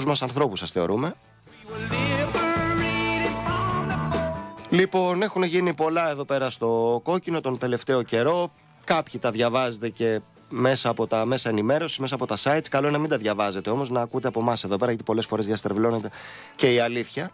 δικούς μας θεωρούμε. Λοιπόν, έχουν γίνει πολλά εδώ πέρα στο κόκκινο τον τελευταίο καιρό. Κάποιοι τα διαβάζετε και μέσα από τα μέσα ενημέρωσης, μέσα από τα sites. Καλό είναι να μην τα διαβάζετε όμως, να ακούτε από εμάς εδώ πέρα, γιατί πολλές φορές διαστρεβλώνεται και η αλήθεια.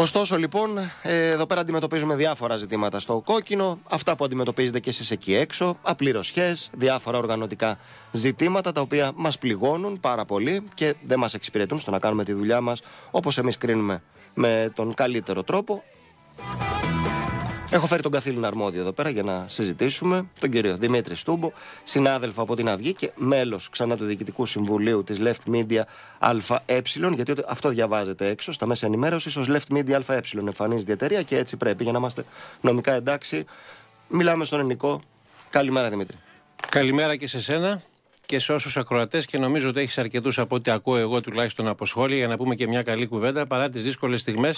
Ωστόσο λοιπόν, ε, εδώ πέρα αντιμετωπίζουμε διάφορα ζητήματα στο κόκκινο, αυτά που αντιμετωπίζετε και εσείς εκεί έξω, απλήρωσχες, διάφορα οργανωτικά ζητήματα τα οποία μας πληγώνουν πάρα πολύ και δεν μας εξυπηρετούν στο να κάνουμε τη δουλειά μας όπως εμείς κρίνουμε με τον καλύτερο τρόπο. Έχω φέρει τον καθήλυνα αρμόδιο εδώ πέρα για να συζητήσουμε, τον κύριο Δημήτρη Στούμπο, συνάδελφο από την Αυγή και μέλος ξανά του Διοικητικού Συμβουλίου της Left Media ΑΕ, γιατί αυτό διαβάζεται έξω στα μέσα ενημέρωσης ως Left Media ΑΕ. Εμφανίζεται η εταιρεία και έτσι πρέπει για να είμαστε νομικά εντάξει. Μιλάμε στον ελληνικό. Καλημέρα Δημήτρη. Καλημέρα και σε σένα και σε όσους ακροατές και νομίζω ότι έχεις αρκετούς από ό,τι ακούω εγώ τουλάχιστον από σχόλια για να πούμε και μια καλή κουβέντα παρά τις δύσκολες στιγμές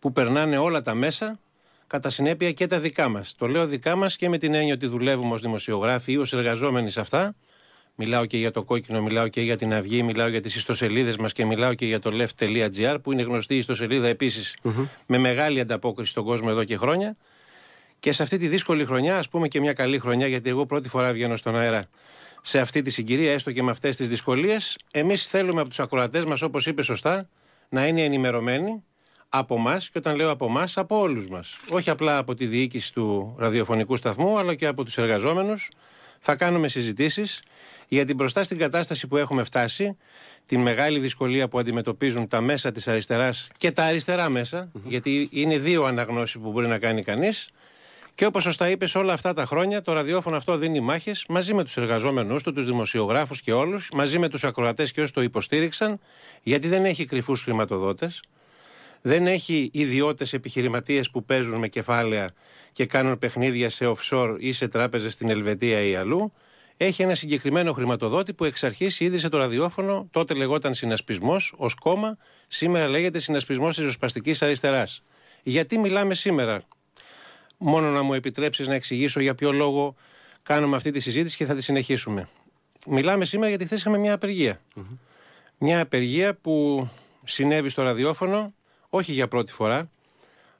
που περνάνε όλα τα μέσα κατά συνέπεια και τα δικά μας. Το λέω δικά μας και με την έννοια ότι δουλεύουμε ως δημοσιογράφοι ή ως εργαζόμενοι σε αυτά. Μιλάω και για το κόκκινο, μιλάω και για την αυγή, μιλάω για τις ιστοσελίδες μας και μιλάω και για το left.gr που είναι γνωστή ιστοσελίδα με μεγάλη ανταπόκριση στον κόσμο εδώ και χρόνια. Και σε αυτή τη δύσκολη χρονιά, ας πούμε και μια καλή χρονιά, γιατί εγώ πρώτη φορά βγαίνω στον αέρα σε αυτή τη συγκυρία, έστω και με αυτές τις δυσκολίες. Εμείς θέλουμε από τους ακροατές μας, όπως είπε σωστά, να είναι ενημερωμένοι, από εμάς, και όταν λέω από εμάς, από όλους μας. Όχι απλά από τη διοίκηση του ραδιοφωνικού σταθμού, αλλά και από τους εργαζόμενους. Θα κάνουμε συζητήσεις για την μπροστά στην κατάσταση που έχουμε φτάσει, την μεγάλη δυσκολία που αντιμετωπίζουν τα μέσα της αριστεράς και τα αριστερά γιατί είναι δύο αναγνώσεις που μπορεί να κάνει κανείς. Και όπως σωστά είπες, όλα αυτά τα χρόνια το ραδιόφωνο αυτό δίνει μάχες μαζί με τους εργαζόμενου του, τους δημοσιογράφους και όλους, μαζί με τους ακροατές και όσοι το υποστήριξαν, γιατί δεν έχει κρυφούς χρηματοδότες δεν έχει ιδιώτες επιχειρηματίες που παίζουν με κεφάλαια και κάνουν παιχνίδια σε offshore ή σε τράπεζες στην Ελβετία ή αλλού. Έχει ένα συγκεκριμένο χρηματοδότη που εξ αρχής ίδρυσε το ραδιόφωνο, τότε λεγόταν Συνασπισμός ως κόμμα, σήμερα λέγεται Συνασπισμός της Ροσπαστική Αριστεράς. Γιατί μιλάμε σήμερα, Μόνο να μου επιτρέψεις να εξηγήσω για ποιο λόγο κάνουμε αυτή τη συζήτηση και θα τη συνεχίσουμε. Μιλάμε σήμερα γιατί χθες είχαμε μια απεργια Μια απεργία που συνέβη στο ραδιόφωνο όχι για πρώτη φορά.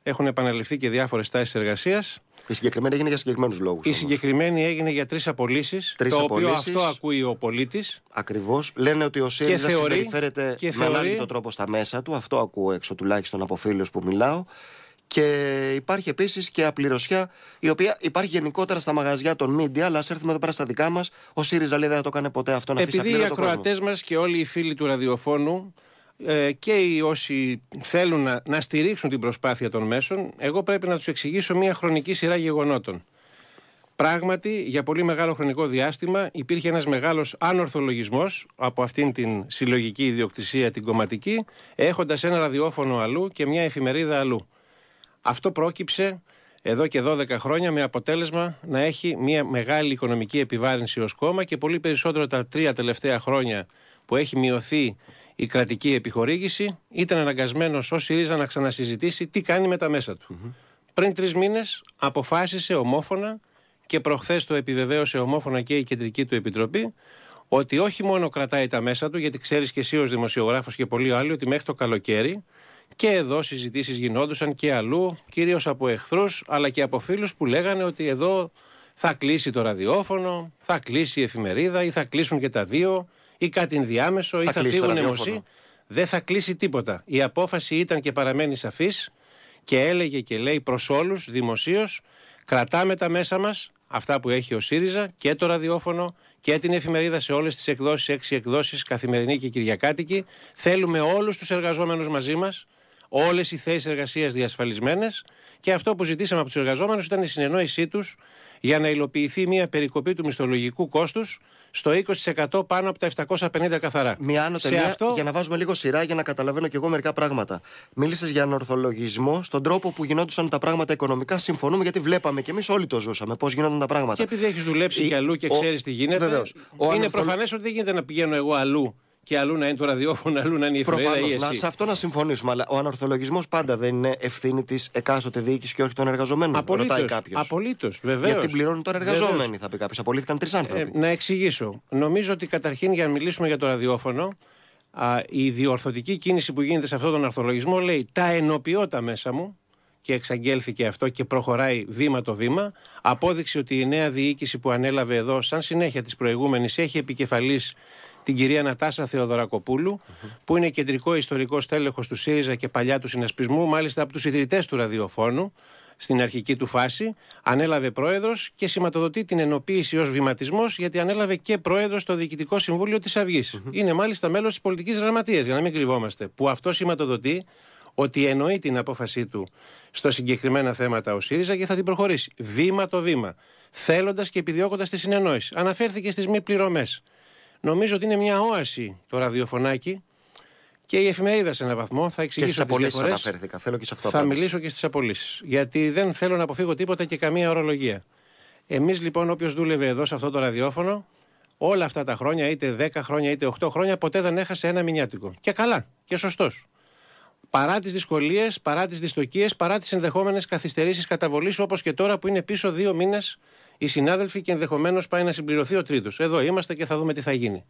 Έχουν επαναληφθεί και διάφορες τάσεις εργασίας. Η συγκεκριμένη έγινε για συγκεκριμένους λόγους. Η συγκεκριμένη έγινε για τρεις απολύσεις. Το οποίο αυτό ακούει ο πολίτης. Ακριβώς. Λένε ότι ο ΣΥΡΙΖΑ συμπεριφέρεται με θεωρεί... τον τρόπο στα μέσα του. Αυτό ακούω έξω τουλάχιστον από φίλους που μιλάω. Και υπάρχει επίσης και απληρωσιά, η οποία υπάρχει γενικότερα στα μαγαζιά των media, αλλά ας έρθουμε εδώ πέρα στα δικά μας. Ο ΣΥΡΙΖΑ λέει δεν θα το κάνει ποτέ αυτό να Επειδή οι ακροατές μας και όλοι οι φίλοι του ραδιοφώνου ε, και οι όσοι θέλουν να, στηρίξουν την προσπάθεια των μέσων, εγώ πρέπει να τους εξηγήσω μια χρονική σειρά γεγονότων. Πράγματι, για πολύ μεγάλο χρονικό διάστημα υπήρχε ένας μεγάλος ανορθολογισμός από αυτήν την συλλογική ιδιοκτησία, την κομματική, έχοντας ένα ραδιόφωνο αλλού και μια εφημερίδα αλλού. Αυτό πρόκυψε εδώ και 12 χρόνια με αποτέλεσμα να έχει μια μεγάλη οικονομική επιβάρυνση ως κόμμα και πολύ περισσότερο τα τρία τελευταία χρόνια που έχει μειωθεί η κρατική επιχορήγηση, ήταν αναγκασμένος ο ΣΥΡΙΖΑ να ξανασυζητήσει τι κάνει με τα μέσα του. Mm-hmm. Πριν τρεις μήνες αποφάσισε ομόφωνα και προχθές το επιβεβαίωσε ομόφωνα και η κεντρική του επιτροπή ότι όχι μόνο κρατάει τα μέσα του, γιατί ξέρεις και εσύ ως δημοσιογράφος και πολλοί άλλοι ότι μέχρι το καλοκαίρι και εδώ συζητήσεις γινόντουσαν και αλλού, κυρίως από εχθρούς αλλά και από φίλους που λέγανε ότι εδώ θα κλείσει το ραδιόφωνο, θα κλείσει η εφημερίδα ή θα κλείσουν και τα δύο ή κάτι ενδιάμεσο ή θα φύγουν Δεν θα κλείσει τίποτα. Η απόφαση ήταν και παραμένει σαφής και έλεγε και λέει προς όλους δημοσίως: Κρατάμε τα μέσα μας, αυτά που έχει ο ΣΥΡΙΖΑ και το ραδιόφωνο και την εφημερίδα σε όλες τις εκδόσεις, έξι εκδόσεις, καθημερινή και κυριακάτικη. Θέλουμε όλους τους εργαζόμενους μαζί μας όλες οι θέσεις εργασίας διασφαλισμένες. Και αυτό που ζητήσαμε από τους εργαζόμενους ήταν η συνεννόησή τους για να υλοποιηθεί μια περικοπή του μισθολογικού κόστους στο 20% πάνω από τα 750 καθαρά. Μια άνω τελεία, αυτό... για να βάζουμε λίγο σειρά για να καταλαβαίνω και εγώ μερικά πράγματα. Μίλησες για ανορθολογισμό στον τρόπο που γινόντουσαν τα πράγματα οικονομικά. Συμφωνούμε γιατί βλέπαμε και εμείς όλοι το ζούσαμε πώς γινόταν τα πράγματα. Και επειδή έχεις δουλέψει η... και αλλού και ξέρεις τι γίνεται, είναι ανορθολο... προφανές ότι δεν γίνεται να πηγαίνω εγώ αλλού και αλλού να είναι το ραδιόφωνο, αλλού να είναι η εφημερίδα. Σε αυτό να συμφωνήσουμε. Αλλά ο ανορθολογισμός πάντα δεν είναι ευθύνη της εκάστοτε διοίκησης και όχι των εργαζομένων. Απολύτως, ρωτάει κάποιος. Απολύτως, βεβαίω. Γιατί πληρώνουν τώρα εργαζόμενοι, βεβαίως. θα πει κάποιος. Απολύθηκαν τρεις ε, άνθρωποι. Ε, να εξηγήσω. Νομίζω ότι καταρχήν για να μιλήσουμε για το ραδιόφωνο, α, η διορθωτική κίνηση που γίνεται σε αυτόν τον αρθολογισμό λέει τα ενοποιώ τα μέσα μου και εξαγγέλθηκε αυτό και προχωράει βήμα το βήμα. Απόδειξη ότι η νέα διοίκηση που ανέλαβε εδώ, σαν συνέχεια της προηγούμενης, έχει επικεφαλής την κυρία Νατάσα που είναι κεντρικό ιστορικό στέλεχος του ΣΥΡΙΖΑ και παλιά του συνασπισμού, μάλιστα από τους ιδρυτές του ραδιοφώνου στην αρχική του φάση. Ανέλαβε πρόεδρος και σηματοδοτεί την ενοποίηση ως βηματισμός, γιατί ανέλαβε και πρόεδρος στο Διοικητικό Συμβούλιο της αυγη Είναι μάλιστα μέλος της πολιτικής γραμματείας, για να μην κρυβόμαστε, που αυτό σηματοδοτεί ότι εννοεί την απόφασή του στο συγκεκριμένα θέματα ο ΣΥΡΙΖΑ και θα την προχωρήσει βήμα το βήμα, θέλοντας και επιδιώκοντας τη συνεννόηση. Αναφέρθηκε στις μη πληρωμές. Νομίζω ότι είναι μια όαση το ραδιοφωνάκι και η εφημερίδα σε έναν βαθμό. Θα εξηγήσω και στις τις αναφέρθηκα. Θέλω και σε αυτό Θα μιλήσω και στις απολύσεις. Γιατί δεν θέλω να αποφύγω τίποτα και καμία ορολογία. Εμείς λοιπόν, όποιος δούλευε εδώ σε αυτό το ραδιόφωνο, όλα αυτά τα χρόνια, είτε 10 χρόνια είτε 8 χρόνια, ποτέ δεν έχασε ένα μηνιάτικο. Και καλά, και σωστός. Παρά τις δυσκολίες, παρά τις δυστοκίες, παρά τις ενδεχόμενες καθυστερήσεις καταβολής, όπως και τώρα που είναι πίσω δύο μήνες οι συνάδελφοι και ενδεχομένως πάει να συμπληρωθεί ο τρίτο. Εδώ είμαστε και θα δούμε τι θα γίνει.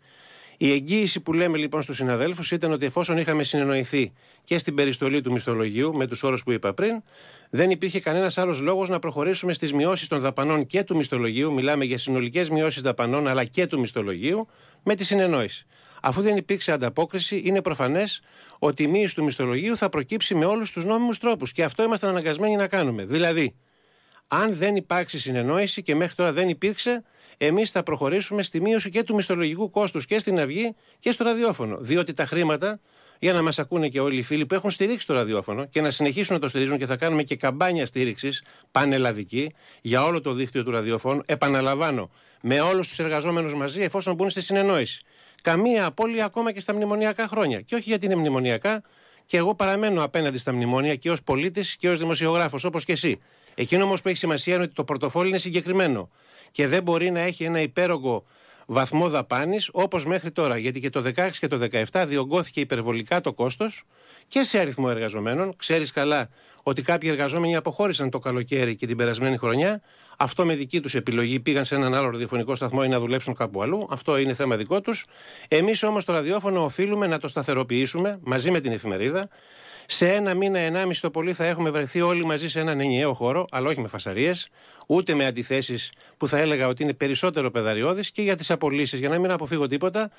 Η εγγύηση που λέμε λοιπόν στους συναδέλφους ήταν ότι εφόσον είχαμε συνεννοηθεί και στην περιστολή του μισθολογίου με τους όρους που είπα πριν, δεν υπήρχε κανένας άλλος λόγος να προχωρήσουμε στις μειώσεις των δαπανών και του μισθολογίου. Μιλάμε για συνολικές μειώσεις δαπανών αλλά και του μισθολογίου με τη συνεννόηση. Αφού δεν υπήρξε ανταπόκριση, είναι προφανές ότι η μείωση του μισθολογίου θα προκύψει με όλους τους νόμιμους τρόπους. Και αυτό ήμασταν αναγκασμένοι να κάνουμε. Δηλαδή, αν δεν υπάρξει συνεννόηση και μέχρι τώρα δεν υπήρξε, εμείς θα προχωρήσουμε στη μείωση και του μισθολογικού κόστους και στην αυγή και στο ραδιόφωνο. Διότι τα χρήματα, για να μας ακούνε και όλοι οι φίλοι που έχουν στηρίξει το ραδιόφωνο και να συνεχίσουν να το στηρίζουν και θα κάνουμε και καμπάνια στήριξης πανελλαδική για όλο το δίκτυο του ραδιοφώνου. Επαναλαμβάνω, με όλους τους εργαζόμενους μαζί, εφόσον μπουν στη συνεννόηση. Καμία απώλεια ακόμα και στα μνημονιακά χρόνια. Και όχι γιατί είναι μνημονιακά, και εγώ παραμένω απέναντι στα μνημόνια και ως πολίτης και ως δημοσιογράφος, όπως και εσύ. Εκείνο όμως που έχει σημασία είναι ότι το πορτοφόλι είναι συγκεκριμένο και δεν μπορεί να έχει ένα υπέρογκο βαθμό δαπάνης όπως μέχρι τώρα. Γιατί και το 16 και το 17 διωγγώθηκε υπερβολικά το κόστος και σε αριθμό εργαζομένων. Ξέρεις καλά ότι κάποιοι εργαζόμενοι αποχώρησαν το καλοκαίρι και την περασμένη χρονιά. Αυτό με δική τους επιλογή πήγαν σε έναν άλλο ραδιοφωνικό σταθμό ή να δουλέψουν κάπου αλλού. Αυτό είναι θέμα δικό τους. Εμείς όμως το ραδιόφωνο οφείλουμε να το σταθεροποιήσουμε μαζί με την εφημερίδα σε ένα μήνα, ενάμιση το πολύ θα έχουμε βρεθεί όλοι μαζί σε έναν ενιαίο χώρο, αλλά όχι με φασαρίες, ούτε με αντιθέσεις που θα έλεγα ότι είναι περισσότερο πεδαριώδεις και για τις απολύσεις, για να μην αποφύγω τίποτα.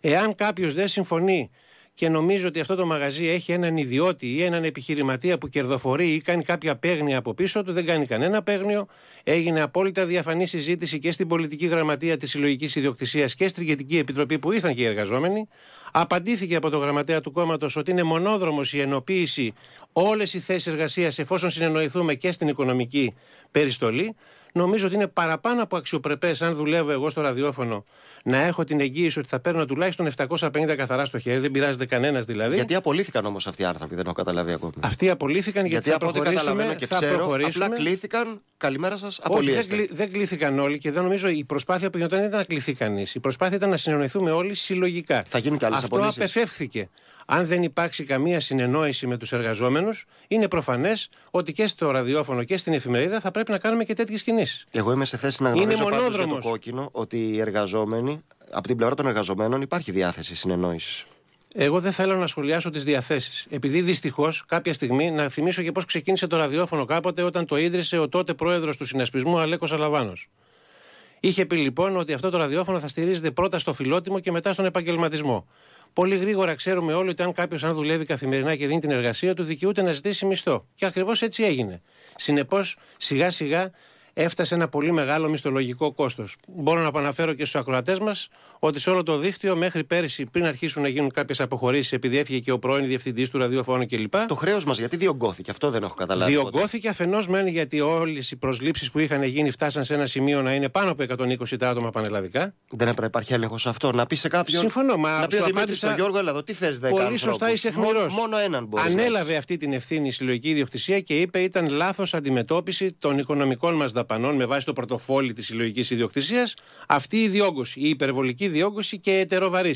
Εάν κάποιος δεν συμφωνεί και νομίζω ότι αυτό το μαγαζί έχει έναν ιδιώτη ή έναν επιχειρηματία που κερδοφορεί ή κάνει κάποια παίγνια από πίσω του, δεν κάνει κανένα παίγνιο. Έγινε απόλυτα διαφανή συζήτηση και στην πολιτική γραμματεία της συλλογικής ιδιοκτησίας και στην ηγετική επιτροπή που ήρθαν και οι εργαζόμενοι. Απαντήθηκε από το γραμματέα του κόμματος ότι είναι μονόδρομος η ενοποίηση όλες οι θέσεις εργασίας εφόσον συνεννοηθούμε και στην οικονομική περιστολή νομίζω ότι είναι παραπάνω από αξιοπρεπές, αν δουλεύω εγώ στο ραδιόφωνο, να έχω την εγγύηση ότι θα παίρνω τουλάχιστον 750 καθαρά στο χέρι. Δεν πειράζεται κανένας δηλαδή. Γιατί απολύθηκαν όμως αυτοί οι άνθρωποι, δεν έχω καταλάβει ακόμη. Αυτοί απολύθηκαν γιατί, γιατί θα, προχωρήσουμε, και θα ξέρω, Απλά κλήθηκαν. Καλημέρα σας. Απολύθηκαν. Δεν, δεν κλήθηκαν όλοι και δεν νομίζω η προσπάθεια που γινόταν δεν ήταν να κληθεί κανείς. Η προσπάθεια ήταν να συνεννοηθούμε όλοι συλλογικά. Θα γίνουν καλέ απολύσει. Αυτό απεφεύχθηκε αν δεν υπάρξει καμία συνεννόηση με τους εργαζόμενους, είναι προφανές ότι και στο ραδιόφωνο και στην εφημερίδα θα πρέπει να κάνουμε και τέτοιες κινήσεις. Εγώ είμαι σε θέση να γνωρίζω πάντως για το κόκκινο ότι οι εργαζόμενοι, από την πλευρά των εργαζομένων, υπάρχει διάθεση συνεννόησης. Εγώ δεν θέλω να σχολιάσω τις διαθέσεις. Επειδή δυστυχώς κάποια στιγμή να θυμίσω και πώς ξεκίνησε το ραδιόφωνο κάποτε όταν το ίδρυσε ο τότε πρόεδρος του συνασπισμού Αλέκος Αλαβάνος. Είχε πει λοιπόν ότι αυτό το ραδιόφωνο θα στηρίζεται πρώτα στο φιλότιμο και μετά στον επαγγελματισμό. Πολύ γρήγορα ξέρουμε όλοι ότι αν κάποιος αν δουλεύει καθημερινά και δίνει την εργασία του, δικαιούται να ζητήσει μισθό. Και ακριβώς έτσι έγινε. Συνεπώς, σιγά σιγά έφτασε ένα πολύ μεγάλο μισθολογικό κόστος. Μπορώ να επαναφέρω και στους ακροατές μας ότι σε όλο το δίκτυο μέχρι πέρυσι, πριν αρχίσουν να γίνουν κάποιες αποχωρήσεις, επειδή έφυγε και ο πρώην διευθυντής του ραδιοφώνου κλπ. Το χρέος μας γιατί διωγγώθηκε, αυτό δεν έχω καταλάβει. Διωγγώθηκε αφενός μεν γιατί όλες οι προσλήψεις που είχαν γίνει φτάσαν σε ένα σημείο να είναι πάνω από 120 τα άτομα πανελλαδικά. Δεν έπρεπε να υπάρχει έλεγχος σε αυτό. Να πεις σε κάποιον. Συμφωνώ, μα να πει ότι στον Γιώργο Ελλάδο, τι θες 10 Πολύ σωστά είσαι χμηρό. Μόνο έναν μπορείς. Ανέλαβε αυτή την ευθύνη η συλλογική ιδιοκτησία και είπε ήταν λάθος αντιμετώπιση των οικονομικών μας δαπανών δαπανών με βάση το πορτοφόλι της συλλογικής ιδιοκτησίας, αυτή η διόγκωση, η υπερβολική διόγκωση και ετεροβαρή.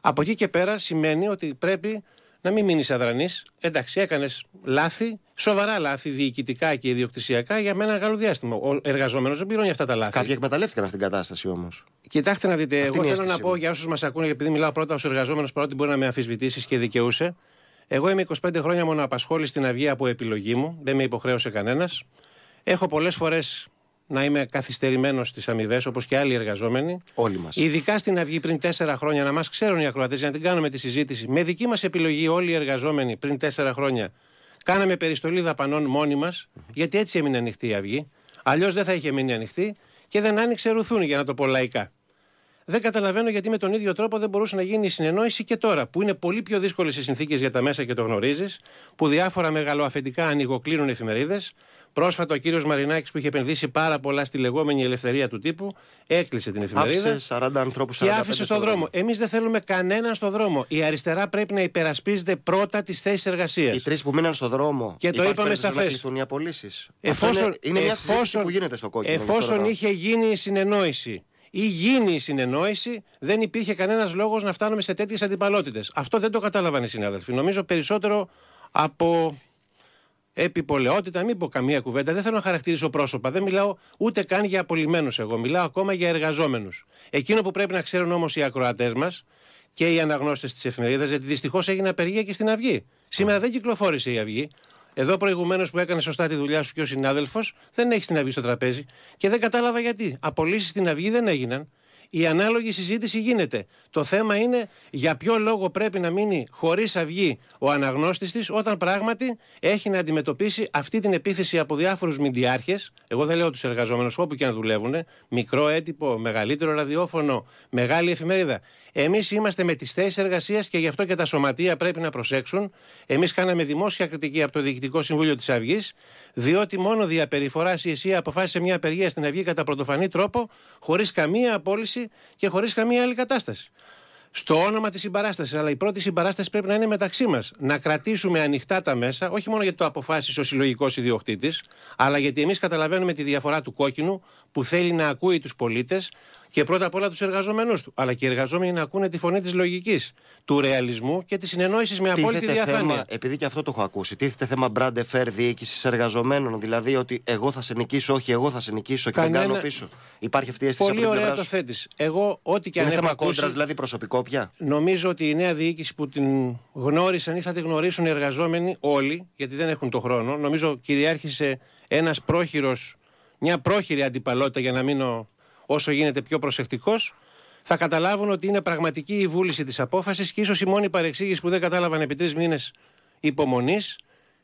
Από εκεί και πέρα σημαίνει ότι πρέπει να μην μείνεις αδρανής. Εντάξει, έκανες λάθη, σοβαρά λάθη διοικητικά και ιδιοκτησιακά για ένα μεγάλο διάστημα. Ο εργαζόμενος δεν πληρώνει αυτά τα λάθη. Κάποιοι εκμεταλλεύτηκαν αυτή την κατάσταση όμως. Κοιτάξτε να δείτε, αυτή εγώ θέλω να πω για όσους μας ακούνε, επειδή μιλάω πρώτα ως εργαζόμενος, παρότι μπορεί να με αμφισβητήσεις και δικαιούσε. Εγώ είμαι 25 χρόνια μόνο απασχόλη στην Αυγή από επιλογή μου, δεν με υποχρέωσε κανένας. Έχω πολλές φορές να είμαι καθυστερημένος στις αμοιβές, όπως και άλλοι εργαζόμενοι. Όλοι μας. Ειδικά στην Αυγή πριν τέσσερα χρόνια, να μας ξέρουν οι ακροατές, για να την κάνουμε τη συζήτηση. Με δική μας επιλογή, όλοι οι εργαζόμενοι πριν τέσσερα χρόνια, κάναμε περιστολή δαπανών μόνοι μας, γιατί έτσι έμεινε ανοιχτή η Αυγή. Αλλιώς δεν θα είχε μείνει ανοιχτή και δεν άνοιξε ρουθούν για να το πω λαϊκά. Δεν καταλαβαίνω γιατί με τον ίδιο τρόπο δεν μπορούσε να γίνει η συνεννόηση και τώρα, που είναι πολύ πιο δύσκολες οι συνθήκες για τα μέσα και το γνωρίζεις, που διάφορα μεγαλοαφεντικά ανοιγοκλίνουν εφημερίδες, Πρόσφατα ο κύριος Μαρινάκης που είχε επενδύσει πάρα πολλά στη λεγόμενη ελευθερία του τύπου έκλεισε την εφημερίδα. Άφησε 40 ανθρώπους Και άφησε στον δρόμο. Εμείς δεν θέλουμε κανέναν στον δρόμο. Η αριστερά πρέπει να υπερασπίζεται πρώτα τις θέσεις εργασίας. Οι τρεις που μείναν στον δρόμο. Και το είπαμε σαφέ. Εφόσον, είναι, μια εφόσον, που γίνεται στο κόκκινο. Εφόσον είχε γίνει η συνεννόηση ή γίνει η συνεννόηση, δεν υπήρχε κανένας λόγος να φτάνουμε σε τέτοιες αντιπαλότητες. Αυτό δεν το κατάλαβαν οι συνάδελφοι. Νομίζω περισσότερο από επιπολαιότητα, μην πω καμία κουβέντα. Δεν θέλω να χαρακτηρίσω πρόσωπα. Δεν μιλάω ούτε καν για απολυμμένου εγώ. Μιλάω ακόμα για εργαζόμενους. Εκείνο που πρέπει να ξέρουν όμως οι ακροατές μας και οι αναγνώστες της εφημερίδας, γιατί δυστυχώς έγινε απεργία και στην Αυγή. Σήμερα δεν κυκλοφόρησε η Αυγή. Εδώ προηγουμένως που έκανε σωστά τη δουλειά σου και ο συνάδελφος, δεν έχει την Αυγή στο τραπέζι και δεν κατάλαβα γιατί. Απολύσεις στην Αυγή δεν έγιναν η ανάλογη συζήτηση γίνεται. Το θέμα είναι για ποιο λόγο πρέπει να μείνει χωρίς αυγή ο αναγνώστης της, όταν πράγματι έχει να αντιμετωπίσει αυτή την επίθεση από διάφορους μηντιάρχες. Εγώ δεν λέω τους εργαζόμενους, όπου και να δουλεύουν, μικρό έτυπο, μεγαλύτερο ραδιόφωνο, μεγάλη εφημερίδα. Εμείς είμαστε με τις θέσεις εργασίας και γι' αυτό και τα σωματεία πρέπει να προσέξουν. Εμείς κάναμε δημόσια κριτική από το Διοικητικό Συμβούλιο της Αυγής διότι μόνο διαπεριφορά η ΕΣΥ αποφάσισε μια απεργία στην Αυγή κατά πρωτοφανή τρόπο, χωρίς καμία απόλυση και χωρίς καμία άλλη κατάσταση. Στο όνομα της συμπαράστασης. Αλλά η πρώτη συμπαράσταση πρέπει να είναι μεταξύ μας. Να κρατήσουμε ανοιχτά τα μέσα, όχι μόνο γιατί το αποφάσισε ο συλλογικός ιδιοκτήτης, αλλά γιατί εμείς καταλαβαίνουμε τη διαφορά του κόκκινου που θέλει να ακούει τους πολίτες, και πρώτα απ' όλα τους εργαζομένους του. Αλλά και οι εργαζόμενοι να ακούνε τη φωνή της λογικής, του ρεαλισμού και της συνεννόησης με απόλυτη τίθεται διαφάνεια. Θέμα, επειδή και αυτό το έχω ακούσει, τίθεται θέμα brand fair διοίκησης εργαζομένων. Δηλαδή ότι εγώ θα σε νικήσω, όχι εγώ θα σε νικήσω και Κανένα... δεν κάνω πίσω. Υπάρχει αυτή η αίσθηση Πολύ από την ωραία το θέτεις. Εγώ, ό,τι και αν Είναι θέμα κόντρας δηλαδή προσωπικό πια. Νομίζω ότι η νέα διοίκηση που την γνώρισαν ή θα τη γνωρίσουν οι εργαζόμενοι όλοι, γιατί δεν έχουν το χρόνο. Νομίζω κυριάρχησε ένας πρόχειρος. Μια πρόχειρη αντιπαλότητα για να μείνω όσο γίνεται πιο προσεκτικός, θα καταλάβουν ότι είναι πραγματική η βούληση της απόφασης και ίσως η μόνη παρεξήγηση που δεν κατάλαβαν επί τρεις μήνες υπομονής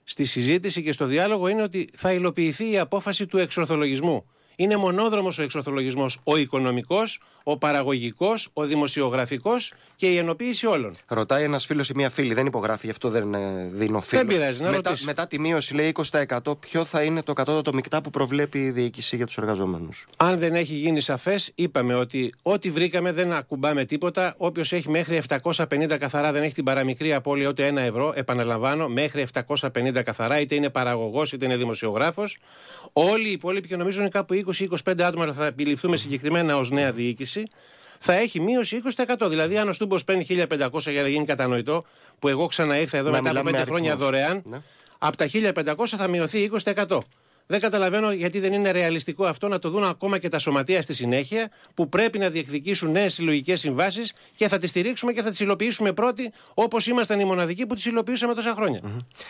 στη συζήτηση και στο διάλογο είναι ότι θα υλοποιηθεί η απόφαση του εξορθολογισμού. Είναι μονόδρομος ο εξορθολογισμός, ο οικονομικός, ο παραγωγικός, ο δημοσιογραφικός και η ενοποίηση όλων. Ρωτάει ένας φίλος ή μια φίλη, δεν υπογράφει, γι' αυτό δεν ε, δίνω φίλο. Δεν πειράζει, να μετά, μετά τη μείωση λέει 20% ποιο θα είναι το κατώτατο μεικτά που προβλέπει η διοίκηση για τους εργαζόμενους. Αν δεν έχει γίνει σαφές, είπαμε ότι ό,τι βρήκαμε δεν ακουμπάμε τίποτα. Όποιος έχει μέχρι 750 καθαρά δεν έχει την παραμικρή απώλεια ούτε ένα ευρώ, επαναλαμβάνω, μέχρι 750 καθαρά, είτε είναι παραγωγός είτε είναι δημοσιογράφος. Όλοι οι υπόλοιποι νομίζουν κάπου 20 20-25 άτομα θα επιληφθούμε συγκεκριμένα ως νέα διοίκηση, θα έχει μείωση 20%. Δηλαδή, αν ο Στούμπος παίρνει 1500 για να γίνει κατανοητό, που εγώ ξαναήρθα εδώ μετά από 5 χρόνια δωρεάν, ναι. από τα 1500 θα μειωθεί 20%. Δεν καταλαβαίνω γιατί δεν είναι ρεαλιστικό αυτό να το δουν ακόμα και τα σωματεία στη συνέχεια που πρέπει να διεκδικήσουν νέες συλλογικές συμβάσεις και θα τις στηρίξουμε και θα τις υλοποιήσουμε πρώτοι όπως ήμασταν οι μοναδικοί που τις υλοποιούσαμε τόσα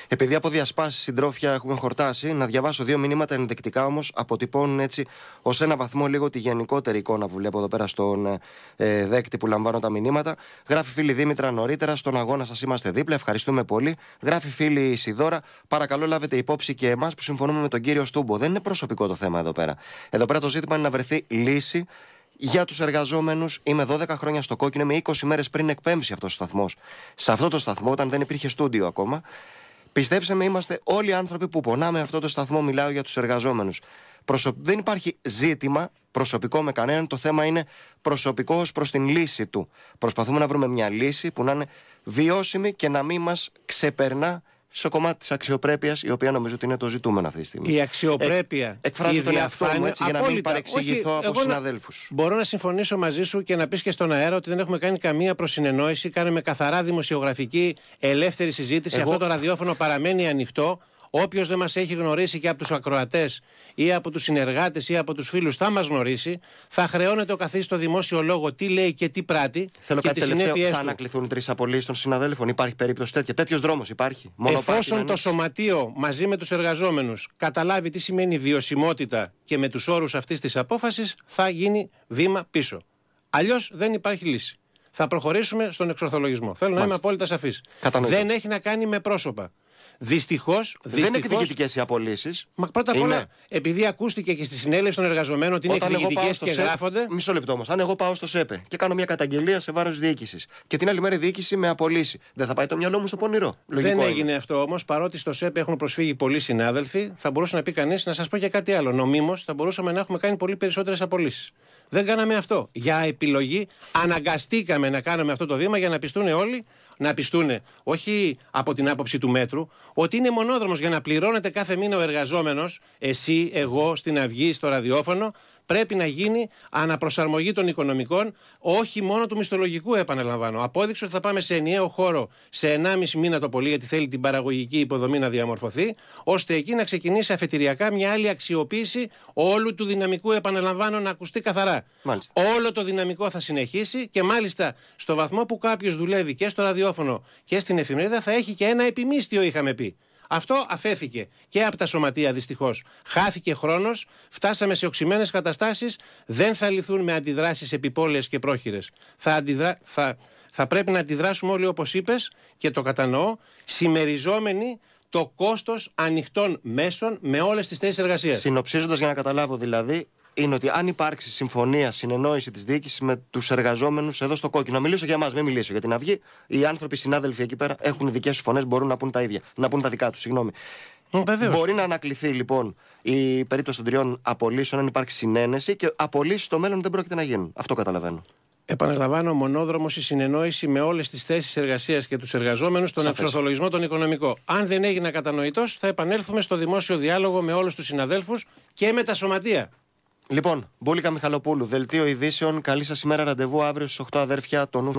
Επειδή από διασπάσεις συντρόφια έχουμε χορτάσει, να διαβάσω δύο μηνύματα ενδεικτικά όμως αποτυπώνουν έτσι ως ένα βαθμό λίγο τη γενικότερη εικόνα που βλέπω εδώ πέρα στον ε, δέκτη που λαμβάνω τα μηνύματα. Γράφει φίλη Δήμητρα νωρίτερα, στον αγώνα σας είμαστε δίπλα, ευχαριστούμε πολύ. Γράφει φίλη Σιδώρα, παρακαλώ λάβετε υπόψη και εμάς που συμφωνούμε με τον κύριο δεν είναι προσωπικό το θέμα εδώ πέρα. Εδώ πέρα το ζήτημα είναι να βρεθεί λύση για τους εργαζόμενους. Είμαι 12 χρόνια στο κόκκινο, είμαι 20 μέρες πριν εκπέμψει αυτός ο σταθμός. Σε αυτό το σταθμό, όταν δεν υπήρχε στούντιο ακόμα. Πιστέψτε με, είμαστε όλοι άνθρωποι που πονάμε αυτό το σταθμό. Μιλάω για τους εργαζόμενους. Προσω... Δεν υπάρχει ζήτημα προσωπικό με κανέναν. Το θέμα είναι προσωπικό ως προς την λύση του. Προσπαθούμε να βρούμε μια λύση που να είναι βιώσιμη και να μην μας ξεπερνά στο κομμάτι της αξιοπρέπειας, η οποία νομίζω ότι είναι το ζητούμενο αυτή τη στιγμή. Η αξιοπρέπεια. Ε, εκφράζω έτσι για να μην παρεξηγηθώ Όχι, από συναδέλφους. Μπορώ να συμφωνήσω μαζί σου και να πεις και στον αέρα ότι δεν έχουμε κάνει καμία προσυνεννόηση. Κάνουμε καθαρά δημοσιογραφική ελεύθερη συζήτηση. Εγώ... Αυτό το ραδιόφωνο παραμένει ανοιχτό. Όποιος δεν μας έχει γνωρίσει και από τους ακροατές ή από τους συνεργάτες ή από τους φίλους θα μας γνωρίσει, θα χρεώνεται ο καθένα στο δημόσιο λόγο τι λέει και τι πράττει. Θέλω και κάτι τελευταίο. Θα ανακληθούν τρεις απολύσεις των συναδέλφων. Υπάρχει περίπτωση τέτοια. Τέτοιος δρόμος υπάρχει. Μόνο Εφόσον το σωματείο μαζί με τους εργαζόμενους καταλάβει τι σημαίνει βιωσιμότητα και με τους όρους αυτής της απόφασης, θα γίνει βήμα πίσω. Αλλιώς δεν υπάρχει λύση. Θα προχωρήσουμε στον εξορθολογισμό. Θέλω Μάλιστα. να είμαι απόλυτα σαφής. Δεν έχει να κάνει με πρόσωπα. Δυστυχώς. Δεν είναι εκδικητικές οι απολύσεις. Μα πρώτα απ' όλα, επειδή ακούστηκε και στη συνέλευση των εργαζομένων ότι είναι εκδικητικέ και ΣΕ... γράφονται. Μισό λεπτό όμως. Αν εγώ πάω στο ΣΕΠΕ και κάνω μια καταγγελία σε βάρος διοίκησης και την άλλη μέρα η διοίκηση με απολύσει, δεν θα πάει το μυαλό μου στο πονηρό. Λογικό δεν έγινε αυτό όμως, παρότι στο ΣΕΠΕ έχουν προσφύγει πολλοί συνάδελφοι, θα μπορούσε να πει κανείς να σας πω και κάτι άλλο. Νομίμως θα μπορούσαμε να έχουμε κάνει πολύ περισσότερες απολύσεις. Δεν κάναμε αυτό. Για επιλογή αναγκαστήκαμε να κάνουμε αυτό το βήμα για να πιστούν όλοι, να πιστούν όχι από την άποψη του μέτρου, ότι είναι μονόδρομος για να πληρώνεται κάθε μήνα ο εργαζόμενος, εσύ, εγώ, στην αυγή, στο ραδιόφωνο, πρέπει να γίνει αναπροσαρμογή των οικονομικών, όχι μόνο του μισθολογικού, επαναλαμβάνω. Απόδειξε ότι θα πάμε σε ενιαίο χώρο σε 1,5 μήνα το πολύ, γιατί θέλει την παραγωγική υποδομή να διαμορφωθεί, ώστε εκεί να ξεκινήσει αφετηριακά μια άλλη αξιοποίηση όλου του δυναμικού, επαναλαμβάνω, να ακουστεί καθαρά. Μάλιστα. Όλο το δυναμικό θα συνεχίσει και μάλιστα στο βαθμό που κάποιος δουλεύει και στο ραδιόφωνο και στην εφημερίδα θα έχει και ένα επιμίστιο, είχαμε πει. Αυτό αφέθηκε και από τα σωματεία δυστυχώς. Χάθηκε χρόνος, φτάσαμε σε οξυμένες καταστάσεις, δεν θα λυθούν με αντιδράσεις επιπόλαιες και πρόχειρες. Θα, αντιδρα... θα... θα πρέπει να αντιδράσουμε όλοι όπως είπες και το κατανοώ, συμμεριζόμενοι το κόστος ανοιχτών μέσων με όλες τις θέσεις εργασίας. Συνοψίζοντας, για να καταλάβω δηλαδή, είναι ότι αν υπάρξει συμφωνία, συνεννόηση της διοίκησης με τους εργαζόμενους εδώ στο κόκκινο, να μιλήσω για εμάς, μην μιλήσω για την Αυγή. Οι άνθρωποι, οι συνάδελφοι εκεί πέρα έχουν δικές τους φωνές, μπορούν να πούν τα ίδια, να πούν τα δικά τους, συγγνώμη. Βεβαίως. Μπορεί να ανακληθεί λοιπόν η περίπτωση των τριών απολύσεων αν υπάρξει συνένεση και απολύσεις στο μέλλον δεν πρόκειται να γίνουν. Αυτό καταλαβαίνω. Επαναλαμβάνω, μονόδρομος η συνεννόηση με όλες τις θέσεις εργασίας και τους εργαζόμενους, τον εξορθολογισμό, τον οικονομικό. Αν δεν έγινε κατανοητός, θα επανέλθουμε στο δημόσιο διάλογο με όλους τους συναδέλφους και με τα σωματεία. Λοιπόν, Μπούλικα Μιχαλοπούλου, Δελτίο Ειδήσεων. Καλή σας ημέρα. Ραντεβού αύριο στις 8 αδέρφια. Το νου